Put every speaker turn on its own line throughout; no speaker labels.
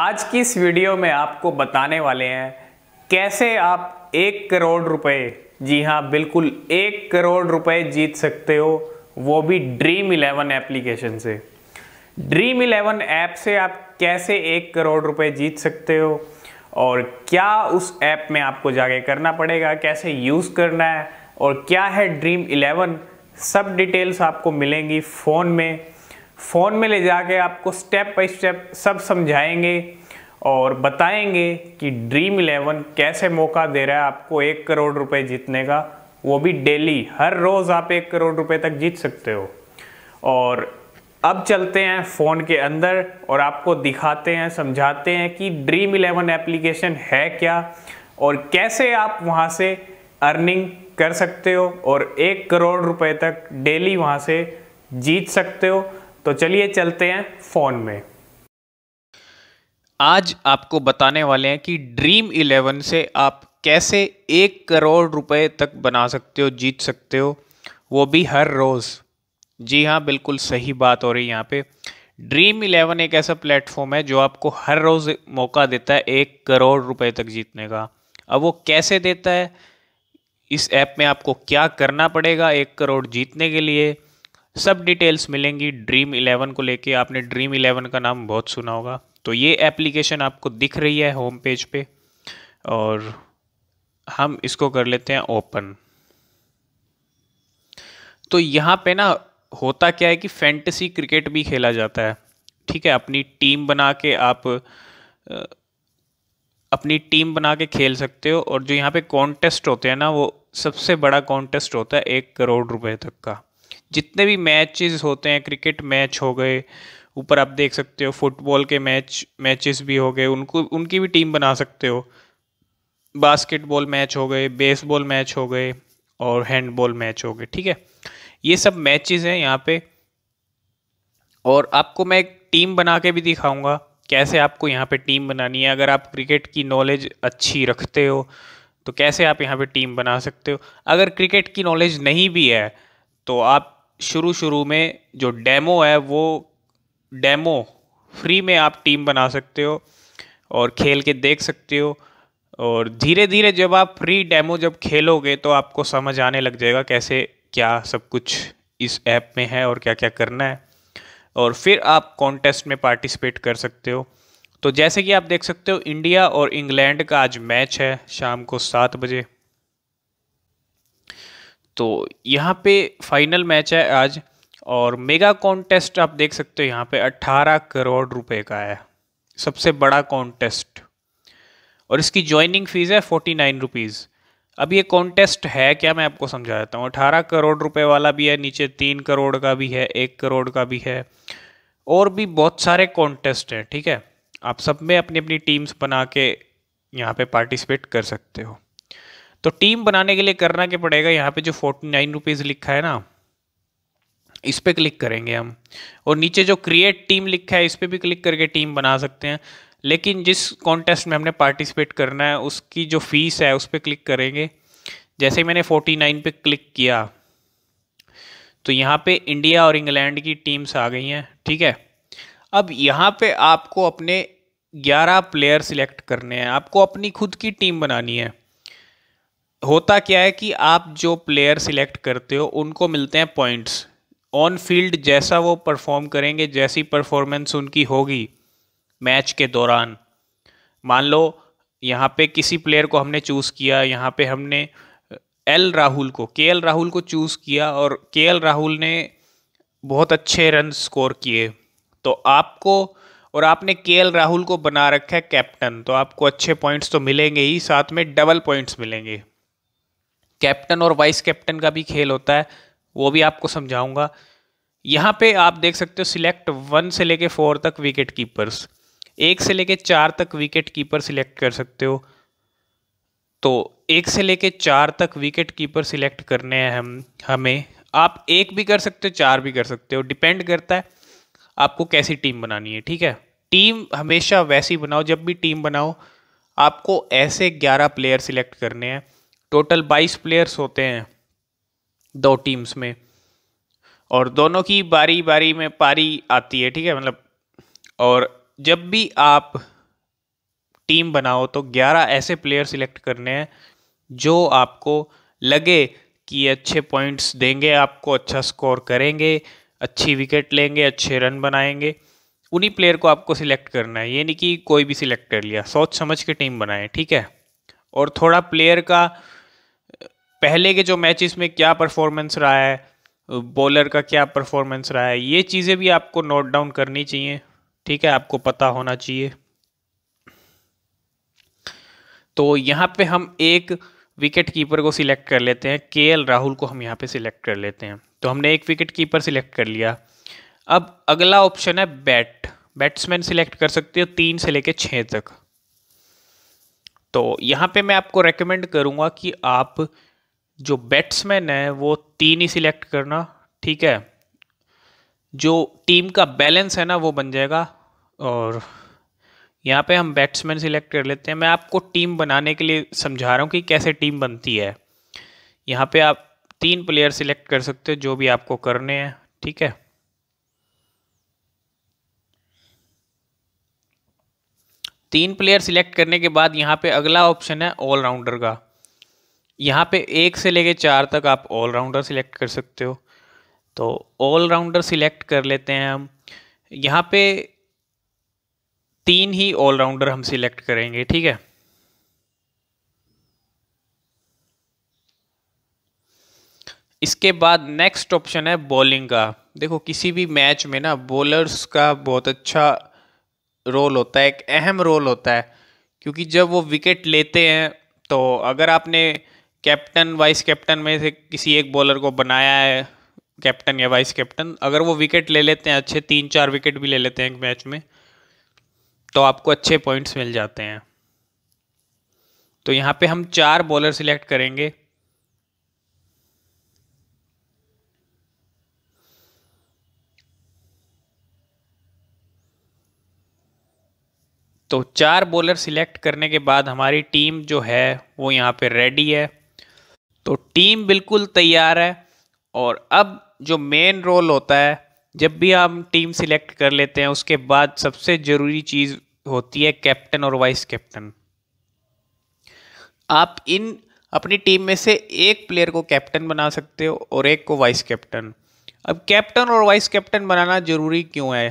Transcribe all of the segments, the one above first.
आज की इस वीडियो में आपको बताने वाले हैं कैसे आप एक करोड़ रुपए जी हाँ बिल्कुल एक करोड़ रुपए जीत सकते हो वो भी ड्रीम इलेवन एप्लीकेशन से ड्रीम इलेवन ऐप से आप कैसे एक करोड़ रुपए जीत सकते हो और क्या उस ऐप में आपको जाके करना पड़ेगा कैसे यूज़ करना है और क्या है ड्रीम इलेवन सब डिटेल्स आपको मिलेंगी फ़ोन में फ़ोन में ले जाके आपको स्टेप बाई स्टेप सब समझाएंगे और बताएंगे कि ड्रीम इलेवन कैसे मौका दे रहा है आपको एक करोड़ रुपए जीतने का वो भी डेली हर रोज़ आप एक करोड़ रुपए तक जीत सकते हो और अब चलते हैं फ़ोन के अंदर और आपको दिखाते हैं समझाते हैं कि ड्रीम इलेवन एप्लीकेशन है क्या और कैसे आप वहाँ से अर्निंग कर सकते हो और एक करोड़ रुपए तक डेली वहाँ से जीत सकते हो तो चलिए चलते हैं फ़ोन में आज आपको बताने वाले हैं कि ड्रीम इलेवन से आप कैसे एक करोड़ रुपए तक बना सकते हो जीत सकते हो वो भी हर रोज़ जी हाँ बिल्कुल सही बात हो रही है यहाँ पे ड्रीम इलेवन एक ऐसा प्लेटफॉर्म है जो आपको हर रोज़ मौका देता है एक करोड़ रुपए तक जीतने का अब वो कैसे देता है इस ऐप में आपको क्या करना पड़ेगा एक करोड़ जीतने के लिए सब डिटेल्स मिलेंगी ड्रीम इलेवन को लेके आपने ड्रीम इलेवन का नाम बहुत सुना होगा तो ये एप्लीकेशन आपको दिख रही है होम पेज पे और हम इसको कर लेते हैं ओपन तो यहाँ पे ना होता क्या है कि फैंटेसी क्रिकेट भी खेला जाता है ठीक है अपनी टीम बना के आप अपनी टीम बना के खेल सकते हो और जो यहाँ पे कॉन्टेस्ट होते हैं ना वो सबसे बड़ा कॉन्टेस्ट होता है एक करोड़ रुपए तक का जितने भी मैचेस होते हैं क्रिकेट मैच हो गए ऊपर आप देख सकते हो फुटबॉल के मैच मैचेस भी हो गए उनको उनकी भी टीम बना सकते हो बास्केटबॉल मैच हो गए बेसबॉल मैच हो गए और हैंडबॉल मैच हो गए ठीक है ये सब मैचेस हैं यहाँ पे और आपको मैं एक टीम बना के भी दिखाऊंगा कैसे आपको यहाँ पे टीम बनानी है अगर आप क्रिकेट की नॉलेज अच्छी रखते हो तो कैसे आप यहाँ पे टीम बना सकते हो अगर क्रिकेट की नॉलेज नहीं भी है तो आप शुरू शुरू में जो डेमो है वो डेमो फ्री में आप टीम बना सकते हो और खेल के देख सकते हो और धीरे धीरे जब आप फ्री डेमो जब खेलोगे तो आपको समझ आने लग जाएगा कैसे क्या सब कुछ इस ऐप में है और क्या क्या करना है और फिर आप कॉन्टेस्ट में पार्टिसिपेट कर सकते हो तो जैसे कि आप देख सकते हो इंडिया और इंग्लैंड का आज मैच है शाम को सात बजे तो यहाँ पे फाइनल मैच है आज और मेगा कॉन्टेस्ट आप देख सकते हो यहाँ पे 18 करोड़ रुपए का है सबसे बड़ा कॉन्टेस्ट और इसकी ज्वाइनिंग फ़ीस है फोर्टी नाइन रुपीज़ अब ये कॉन्टेस्ट है क्या मैं आपको समझा देता हूँ अठारह करोड़ रुपए वाला भी है नीचे तीन करोड़ का भी है एक करोड़ का भी है और भी बहुत सारे कॉन्टेस्ट हैं ठीक है आप सब में अपनी अपनी टीम्स बना के यहाँ पे पार्टिसिपेट कर सकते हो तो टीम बनाने के लिए करना क्या पड़ेगा यहाँ पे जो फोर्टी नाइन रुपीज़ लिखा है ना इस पर क्लिक करेंगे हम और नीचे जो क्रिएट टीम लिखा है इस पर भी क्लिक करके टीम बना सकते हैं लेकिन जिस कॉन्टेस्ट में हमने पार्टिसिपेट करना है उसकी जो फीस है उस पर क्लिक करेंगे जैसे मैंने फोर्टी नाइन पे क्लिक किया तो यहाँ पे इंडिया और इंग्लैंड की टीम्स आ गई हैं ठीक है अब यहाँ पे आपको अपने ग्यारह प्लेयर सिलेक्ट करने हैं आपको अपनी खुद की टीम बनानी है होता क्या है कि आप जो प्लेयर सिलेक्ट करते हो उनको मिलते हैं पॉइंट्स ऑन फील्ड जैसा वो परफॉर्म करेंगे जैसी परफॉर्मेंस उनकी होगी मैच के दौरान मान लो यहाँ पे किसी प्लेयर को हमने चूज़ किया यहाँ पे हमने एल राहुल को के एल राहुल को चूज़ किया और के एल राहुल ने बहुत अच्छे रन स्कोर किए तो आपको और आपने के एल राहुल को बना रखा है कैप्टन तो आपको अच्छे पॉइंट्स तो मिलेंगे ही साथ में डबल पॉइंट्स मिलेंगे कैप्टन और वाइस कैप्टन का भी खेल होता है वो भी आपको समझाऊंगा यहाँ पे आप देख सकते हो सिलेक्ट वन से लेके फोर तक विकेट कीपर्स एक से लेके चार तक विकेट कीपर सिलेक्ट कर सकते हो तो एक से लेके चार तक विकेट कीपर सिलेक्ट करने हैं हम हमें आप एक भी कर सकते हो चार भी कर सकते हो डिपेंड करता है आपको कैसी टीम बनानी है ठीक है टीम हमेशा वैसी बनाओ जब भी टीम बनाओ आपको ऐसे ग्यारह प्लेयर सिलेक्ट करने हैं टोटल बाईस प्लेयर्स होते हैं दो टीम्स में और दोनों की बारी बारी में पारी आती है ठीक है मतलब और जब भी आप टीम बनाओ तो 11 ऐसे प्लेयर सिलेक्ट करने हैं जो आपको लगे कि अच्छे पॉइंट्स देंगे आपको अच्छा स्कोर करेंगे अच्छी विकेट लेंगे अच्छे रन बनाएंगे उन्हीं प्लेयर को आपको सिलेक्ट करना है ये नहीं कि कोई भी सिलेक्ट कर लिया सोच समझ के टीम बनाए ठीक है और थोड़ा प्लेयर का पहले के जो मैचेस में क्या परफॉर्मेंस रहा है बॉलर का क्या परफॉर्मेंस रहा है ये चीज़ें भी आपको नोट डाउन करनी चाहिए ठीक है आपको पता होना चाहिए तो यहाँ पे हम एक विकेट कीपर को सिलेक्ट कर लेते हैं के राहुल को हम यहाँ पे सिलेक्ट कर लेते हैं तो हमने एक विकेट कीपर सिलेक्ट कर लिया अब अगला ऑप्शन है बैट बैट्समैन सिलेक्ट कर सकते हो तीन से लेकर छः तक तो यहाँ पे मैं आपको रेकमेंड करूँगा कि आप जो बैट्समैन है वो तीन ही सिलेक्ट करना ठीक है जो टीम का बैलेंस है ना वो बन जाएगा और यहाँ पे हम बैट्समैन सिलेक्ट कर लेते हैं मैं आपको टीम बनाने के लिए समझा रहा हूँ कि कैसे टीम बनती है यहाँ पे आप तीन प्लेयर सिलेक्ट कर सकते हो जो भी आपको करने हैं ठीक है तीन प्लेयर सिलेक्ट करने के बाद यहाँ पे अगला ऑप्शन है ऑलराउंडर का यहाँ पे एक से लेके चार तक आप ऑलराउंडर सिलेक्ट कर सकते हो तो ऑलराउंडर सिलेक्ट कर लेते हैं हम यहाँ पे तीन ही ऑलराउंडर हम सिलेक्ट करेंगे ठीक है इसके बाद नेक्स्ट ऑप्शन है बॉलिंग का देखो किसी भी मैच में ना बॉलर्स का बहुत अच्छा रोल होता है एक अहम रोल होता है क्योंकि जब वो विकेट लेते हैं तो अगर आपने कैप्टन वाइस कैप्टन में से किसी एक बॉलर को बनाया है कैप्टन या वाइस कैप्टन अगर वो विकेट ले लेते हैं अच्छे तीन चार विकेट भी ले लेते हैं एक मैच में तो आपको अच्छे पॉइंट्स मिल जाते हैं तो यहाँ पे हम चार बॉलर सिलेक्ट करेंगे तो चार बॉलर सिलेक्ट करने के बाद हमारी टीम जो है वो यहाँ पे रेडी है तो टीम बिल्कुल तैयार है और अब जो मेन रोल होता है जब भी हम टीम सिलेक्ट कर लेते हैं उसके बाद सबसे ज़रूरी चीज़ होती है कैप्टन और वाइस कैप्टन आप इन अपनी टीम में से एक प्लेयर को कैप्टन बना सकते हो और एक को वाइस कैप्टन अब कैप्टन और वाइस कैप्टन बनाना ज़रूरी क्यों है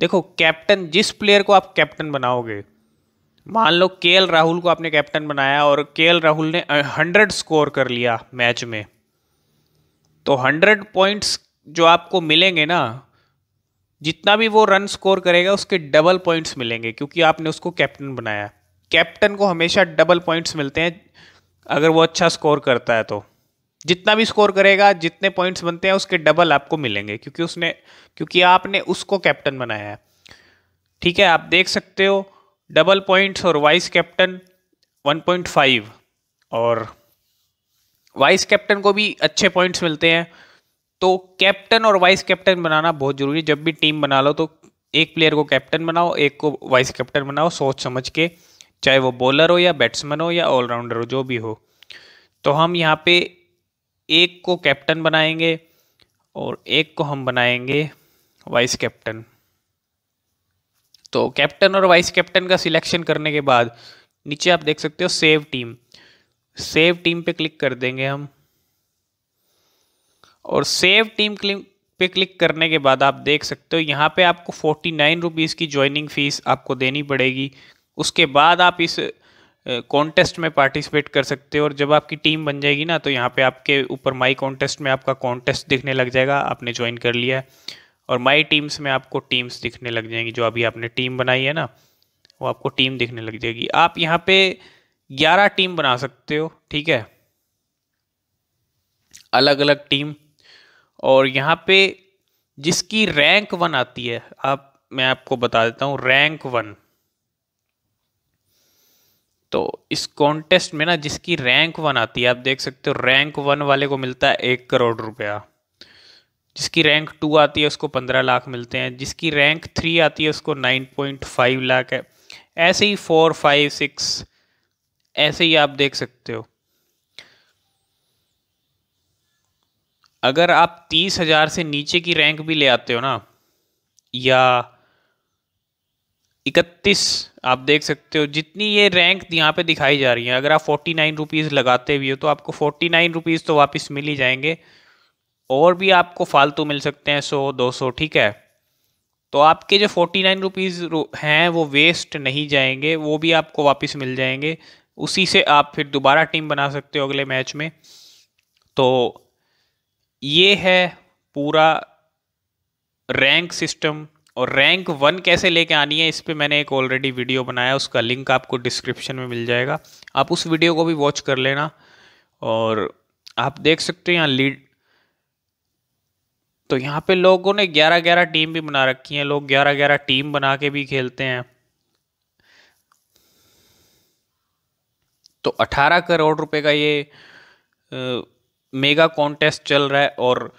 देखो कैप्टन जिस प्लेयर को आप कैप्टन बनाओगे मान लो के राहुल को आपने कैप्टन बनाया और के राहुल ने हंड्रेड स्कोर कर लिया मैच में तो हंड्रेड पॉइंट्स जो आपको मिलेंगे ना जितना भी वो रन स्कोर करेगा उसके डबल पॉइंट्स मिलेंगे क्योंकि आपने उसको कैप्टन बनाया कैप्टन को हमेशा डबल पॉइंट्स मिलते हैं अगर वो अच्छा स्कोर करता है तो जितना भी स्कोर करेगा जितने पॉइंट्स बनते हैं उसके डबल आपको मिलेंगे क्योंकि उसने क्योंकि आपने उसको कैप्टन बनाया है ठीक है आप देख सकते हो डबल पॉइंट्स और वाइस कैप्टन 1.5 और वाइस कैप्टन को भी अच्छे पॉइंट्स मिलते हैं तो कैप्टन और वाइस कैप्टन बनाना बहुत ज़रूरी है जब भी टीम बना लो तो एक प्लेयर को कैप्टन बनाओ एक को वाइस कैप्टन बनाओ सोच समझ के चाहे वो बॉलर हो या बैट्समैन हो या ऑलराउंडर हो जो भी हो तो हम यहाँ पे एक को कैप्टन बनाएंगे और एक को हम बनाएंगे वाइस कैप्टन दोस्तों कैप्टन और वाइस कैप्टन का सिलेक्शन करने के बाद नीचे आप देख सकते हो सेव टीम सेव टीम पे क्लिक कर देंगे हम और सेव टीम पे क्लिक करने के बाद आप देख सकते हो यहाँ पे आपको फोर्टी नाइन रुपीज़ की ज्वाइनिंग फ़ीस आपको देनी पड़ेगी उसके बाद आप इस कॉन्टेस्ट में पार्टिसिपेट कर सकते हो और जब आपकी टीम बन जाएगी ना तो यहाँ पे आपके ऊपर माई कॉन्टेस्ट में आपका कॉन्टेस्ट दिखने लग जाएगा आपने ज्वाइन कर लिया है और माई टीम्स में आपको टीम्स दिखने लग जाएंगी जो अभी आपने टीम बनाई है ना वो आपको टीम दिखने लग जाएगी आप यहाँ पे ग्यारह टीम बना सकते हो ठीक है अलग अलग टीम और यहाँ पे जिसकी रैंक वन आती है आप मैं आपको बता देता हूँ रैंक वन तो इस कॉन्टेस्ट में ना जिसकी रैंक वन आती है आप देख सकते हो रैंक वन वाले को मिलता है एक करोड़ रुपया जिसकी रैंक टू आती है उसको पंद्रह लाख मिलते हैं जिसकी रैंक थ्री आती है उसको नाइन पॉइंट फाइव लाख है ऐसे ही फोर फाइव सिक्स ऐसे ही आप देख सकते हो अगर आप तीस हजार से नीचे की रैंक भी ले आते हो ना या इकतीस आप देख सकते हो जितनी ये रैंक यहाँ पे दिखाई जा रही है अगर आप फोर्टी नाइन रुपीज़ लगाते भी हो तो आपको फोर्टी नाइन रुपीज़ तो वापस मिल ही जाएंगे और भी आपको फालतू मिल सकते हैं सौ दो सौ ठीक है तो आपके जो फोर्टी नाइन रुपीज़ हैं वो वेस्ट नहीं जाएंगे वो भी आपको वापस मिल जाएंगे उसी से आप फिर दोबारा टीम बना सकते हो अगले मैच में तो ये है पूरा रैंक सिस्टम और रैंक वन कैसे लेके आनी है इस पर मैंने एक ऑलरेडी वीडियो बनाया उसका लिंक आपको डिस्क्रिप्शन में मिल जाएगा आप उस वीडियो को भी वॉच कर लेना और आप देख सकते हो यहाँ लीड तो यहाँ पे लोगों ने ग्यारह ग्यारह टीम भी बना रखी हैं लोग ग्यारह ग्यारह टीम बना के भी खेलते हैं तो अठारह करोड़ रुपए का ये आ, मेगा कॉन्टेस्ट चल रहा है और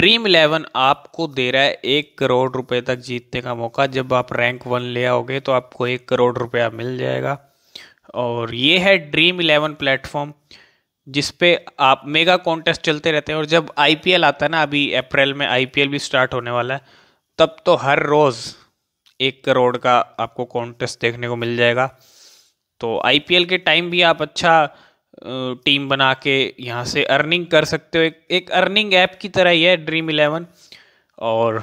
ड्रीम इलेवन आपको दे रहा है एक करोड़ रुपए तक जीतने का मौका जब आप रैंक वन ले आओगे तो आपको एक करोड़ रुपया मिल जाएगा और ये है ड्रीम इलेवन प्लेटफॉर्म जिस पे आप मेगा कॉन्टेस्ट चलते रहते हैं और जब आईपीएल आता है ना अभी अप्रैल में आईपीएल भी स्टार्ट होने वाला है तब तो हर रोज़ एक करोड़ का आपको कॉन्टेस्ट देखने को मिल जाएगा तो आईपीएल के टाइम भी आप अच्छा टीम बना के यहाँ से अर्निंग कर सकते हो एक एक अर्निंग ऐप की तरह ही है ड्रीम इलेवन और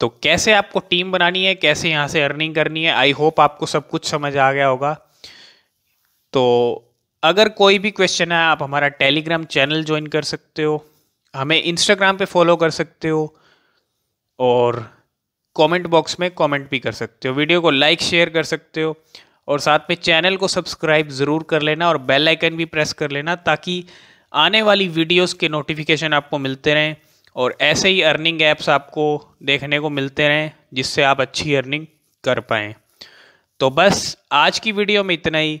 तो कैसे आपको टीम बनानी है कैसे यहाँ से अर्निंग करनी है आई होप आपको सब कुछ समझ आ गया होगा तो अगर कोई भी क्वेश्चन है आप हमारा टेलीग्राम चैनल ज्वाइन कर सकते हो हमें इंस्टाग्राम पे फॉलो कर सकते हो और कमेंट बॉक्स में कमेंट भी कर सकते हो वीडियो को लाइक शेयर कर सकते हो और साथ में चैनल को सब्सक्राइब ज़रूर कर लेना और बेल आइकन भी प्रेस कर लेना ताकि आने वाली वीडियोस के नोटिफिकेशन आपको मिलते रहें और ऐसे ही अर्निंग ऐप्स आपको देखने को मिलते रहें जिससे आप अच्छी अर्निंग कर पाएँ तो बस आज की वीडियो में इतना ही